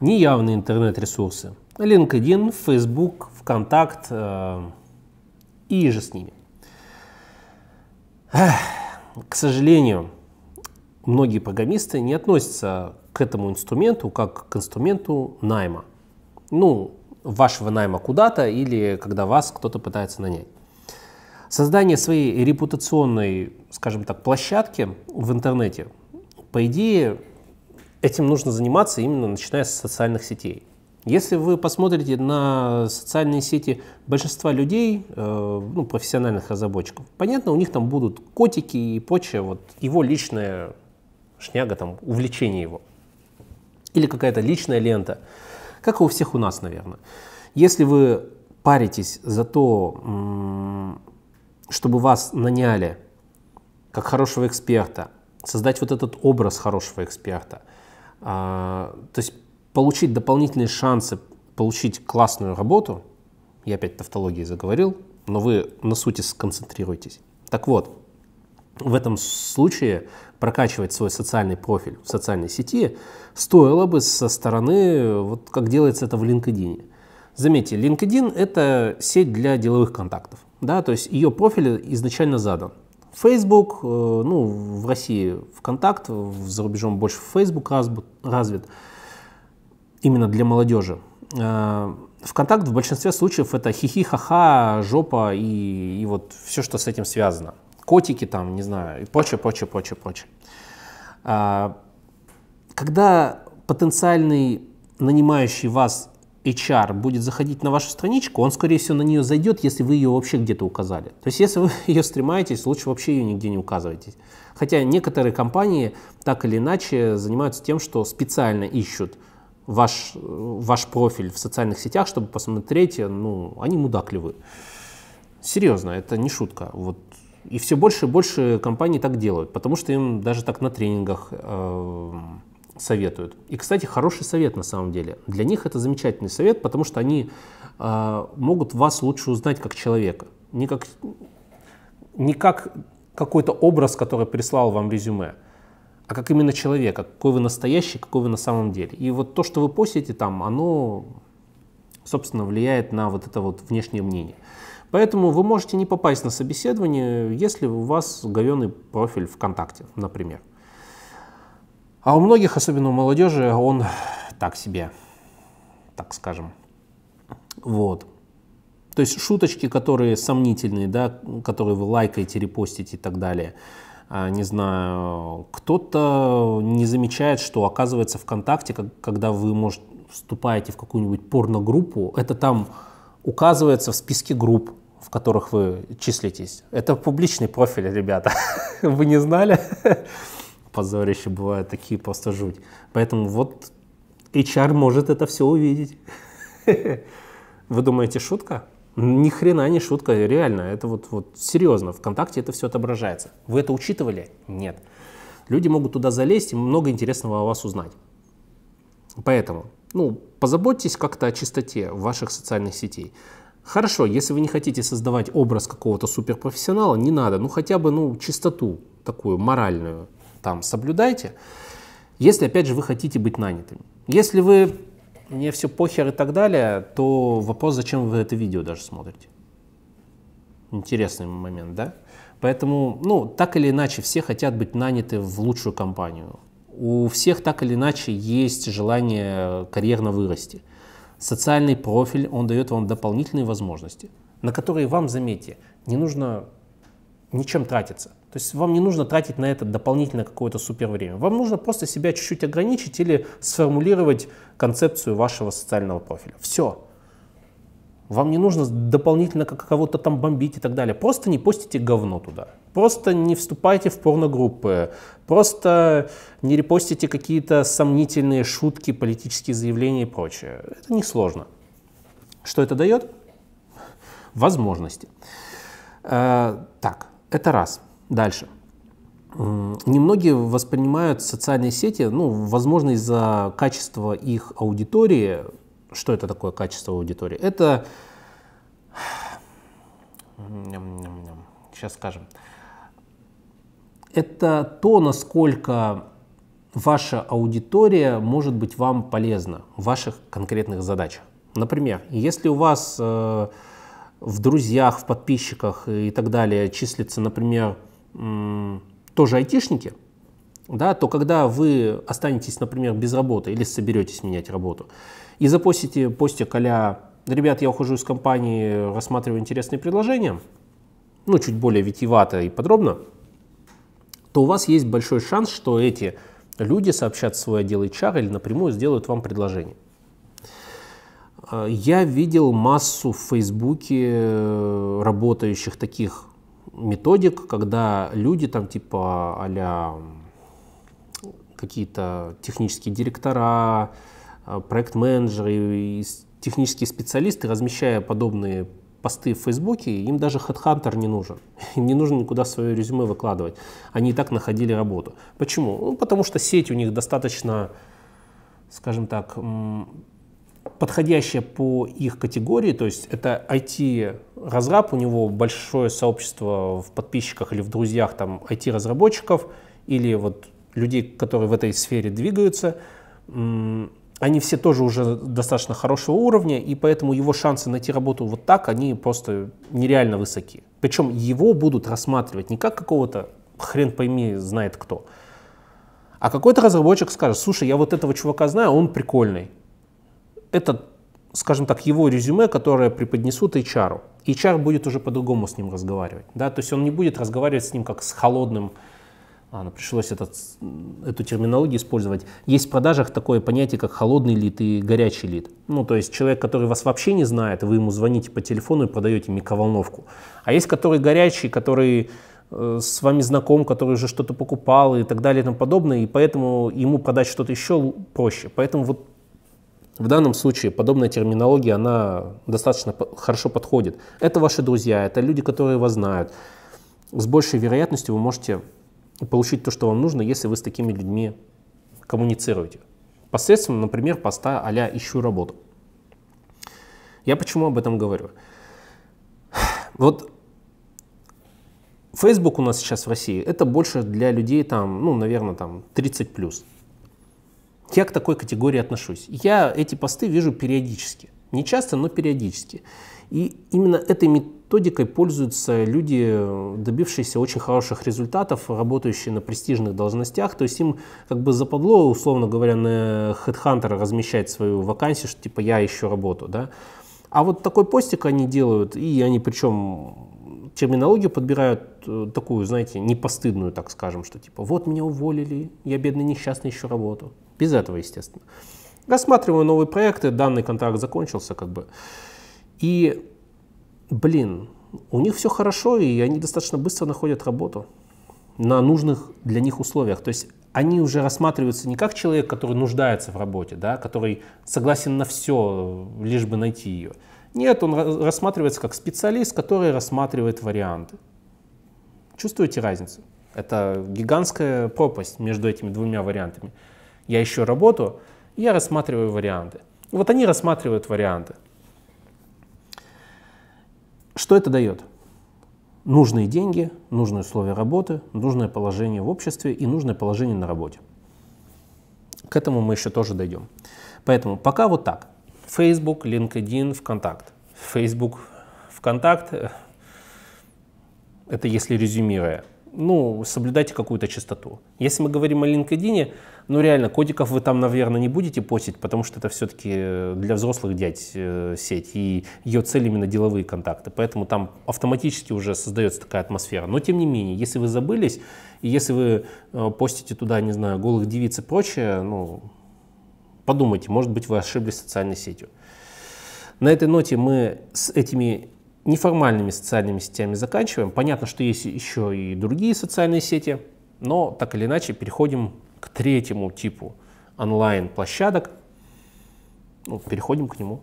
неявные интернет-ресурсы. LinkedIn, Facebook, ВКонтакт э, и же с ними. Эх, к сожалению, многие программисты не относятся к этому инструменту как к инструменту найма. Ну, вашего найма куда-то или когда вас кто-то пытается нанять. Создание своей репутационной, скажем так, площадки в интернете, по идее, этим нужно заниматься именно начиная с социальных сетей. Если вы посмотрите на социальные сети большинства людей, э, ну, профессиональных разработчиков, понятно, у них там будут котики и прочее, вот его личная шняга, там, увлечение его. Или какая-то личная лента, как и у всех у нас, наверное. Если вы паритесь за то, чтобы вас наняли как хорошего эксперта, создать вот этот образ хорошего эксперта – а, то есть получить дополнительные шансы, получить классную работу, я опять тавтологии заговорил, но вы на сути сконцентрируйтесь. Так вот, в этом случае прокачивать свой социальный профиль в социальной сети стоило бы со стороны, вот как делается это в LinkedIn. Заметьте, LinkedIn – это сеть для деловых контактов. Да, то есть ее профиль изначально задан. Facebook, э, ну, в России ВКонтакт, за рубежом больше Facebook развит именно для молодежи. Э, ВКонтакт в большинстве случаев это хихи, ха-ха, жопа и, и вот все, что с этим связано. Котики там, не знаю, и прочее, прочее, прочее, прочее. Э, когда потенциальный нанимающий вас HR будет заходить на вашу страничку, он, скорее всего, на нее зайдет, если вы ее вообще где-то указали. То есть, если вы ее стремаетесь, лучше вообще ее нигде не указывайте. Хотя некоторые компании так или иначе занимаются тем, что специально ищут ваш, ваш профиль в социальных сетях, чтобы посмотреть, ну, они мудакливы. Серьезно, это не шутка. Вот и все больше и больше компаний так делают, потому что им даже так на тренингах э, советуют. И, кстати, хороший совет на самом деле. Для них это замечательный совет, потому что они э, могут вас лучше узнать как человека, не как, не как какой-то образ, который прислал вам резюме, а как именно человека, какой вы настоящий, какой вы на самом деле. И вот то, что вы постите там, оно, собственно, влияет на вот это вот внешнее мнение. Поэтому вы можете не попасть на собеседование, если у вас говенный профиль ВКонтакте, например. А у многих, особенно у молодежи, он так себе, так скажем. Вот. То есть шуточки, которые сомнительные, да, которые вы лайкаете, репостите и так далее. А, не знаю, кто-то не замечает, что оказывается ВКонтакте, когда вы, может, вступаете в какую-нибудь порногруппу, это там указывается в списке групп, в которых вы числитесь. Это публичный профиль, ребята. Вы не знали? позорище бывают такие просто жуть. Поэтому вот HR может это все увидеть. Вы думаете, шутка? Ни хрена не шутка, реально. Это вот, вот серьезно. Вконтакте это все отображается. Вы это учитывали? Нет. Люди могут туда залезть и много интересного о вас узнать. Поэтому, ну, позаботьтесь как-то о чистоте ваших социальных сетей. Хорошо, если вы не хотите создавать образ какого-то суперпрофессионала, не надо, ну хотя бы, ну, чистоту такую моральную там соблюдайте, если, опять же, вы хотите быть нанятым. Если вы мне все похер и так далее, то вопрос, зачем вы это видео даже смотрите. Интересный момент, да? Поэтому, ну, так или иначе, все хотят быть наняты в лучшую компанию. У всех так или иначе есть желание карьерно вырасти. Социальный профиль, он дает вам дополнительные возможности, на которые вам, заметьте, не нужно ничем тратиться. То есть вам не нужно тратить на это дополнительно какое-то супер время. Вам нужно просто себя чуть-чуть ограничить или сформулировать концепцию вашего социального профиля. Все. Вам не нужно дополнительно кого-то там бомбить и так далее. Просто не постите говно туда. Просто не вступайте в порногруппы. Просто не репостите какие-то сомнительные шутки, политические заявления и прочее. Это несложно. Что это дает? Возможности. Э, так, это раз. Дальше. Немногие воспринимают социальные сети, ну, возможно, из-за качества их аудитории. Что это такое качество аудитории? Это, сейчас скажем, это то, насколько ваша аудитория может быть вам полезна в ваших конкретных задачах. Например, если у вас э, в друзьях, в подписчиках и так далее числится, например, тоже айтишники, да, то когда вы останетесь, например, без работы или соберетесь менять работу и запостите постик а «Ребят, я ухожу из компании, рассматриваю интересные предложения», ну, чуть более витиевато и подробно, то у вас есть большой шанс, что эти люди сообщат свой отдел HR или напрямую сделают вам предложение. А, я видел массу в Фейсбуке э, работающих таких методик, когда люди там типа а какие-то технические директора, э, проект-менеджеры технические специалисты, размещая подобные посты в Фейсбуке, им даже HeadHunter не нужен. Им не нужно никуда свое резюме выкладывать. Они и так находили работу. Почему? Ну, потому что сеть у них достаточно, скажем так, подходящее по их категории, то есть это IT-разраб, у него большое сообщество в подписчиках или в друзьях там IT-разработчиков или вот людей, которые в этой сфере двигаются, они все тоже уже достаточно хорошего уровня, и поэтому его шансы найти работу вот так, они просто нереально высоки. Причем его будут рассматривать не как какого-то хрен пойми знает кто, а какой-то разработчик скажет, слушай, я вот этого чувака знаю, он прикольный, это, скажем так, его резюме, которое преподнесут HR. HR будет уже по-другому с ним разговаривать. Да? То есть он не будет разговаривать с ним как с холодным, ладно, ну, пришлось этот, эту терминологию использовать. Есть в продажах такое понятие, как холодный лид и горячий лид. Ну, то есть человек, который вас вообще не знает, вы ему звоните по телефону и продаете микроволновку. А есть который горячий, который э, с вами знаком, который уже что-то покупал и так далее и тому подобное, и поэтому ему продать что-то еще проще. Поэтому вот в данном случае подобная терминология, она достаточно хорошо подходит. Это ваши друзья, это люди, которые вас знают. С большей вероятностью вы можете получить то, что вам нужно, если вы с такими людьми коммуницируете. Посредством, например, поста а «Ищу работу». Я почему об этом говорю? Вот Facebook у нас сейчас в России, это больше для людей, там, ну, наверное, там 30+. Я к такой категории отношусь. Я эти посты вижу периодически. Не часто, но периодически. И именно этой методикой пользуются люди, добившиеся очень хороших результатов, работающие на престижных должностях. То есть им как бы западло, условно говоря, на HeadHunter размещать свою вакансию, что типа я ищу работу. Да? А вот такой постик они делают, и они причем терминологию подбирают э, такую, знаете, непостыдную, так скажем, что типа вот меня уволили, я бедный несчастный ищу работу. Без этого, естественно. Рассматриваю новые проекты, данный контракт закончился, как бы. И, блин, у них все хорошо, и они достаточно быстро находят работу на нужных для них условиях. То есть они уже рассматриваются не как человек, который нуждается в работе, да, который согласен на все, лишь бы найти ее. Нет, он рассматривается как специалист, который рассматривает варианты. Чувствуете разницу? Это гигантская пропасть между этими двумя вариантами я ищу работу, я рассматриваю варианты. Вот они рассматривают варианты. Что это дает? Нужные деньги, нужные условия работы, нужное положение в обществе и нужное положение на работе. К этому мы еще тоже дойдем. Поэтому пока вот так. Facebook, LinkedIn, ВКонтакт. Facebook, ВКонтакт, э, это если резюмируя. Ну, соблюдайте какую-то чистоту. Если мы говорим о LinkedIn, ну реально, котиков вы там, наверное, не будете постить, потому что это все-таки э, для взрослых дядь э, сеть, и ее цель именно деловые контакты. Поэтому там автоматически уже создается такая атмосфера. Но тем не менее, если вы забылись, и если вы э, постите туда, не знаю, голых девиц и прочее, ну, подумайте, может быть, вы ошиблись социальной сетью. На этой ноте мы с этими неформальными социальными сетями заканчиваем. Понятно, что есть еще и другие социальные сети, но так или иначе переходим к третьему типу онлайн-площадок. Ну, переходим к нему.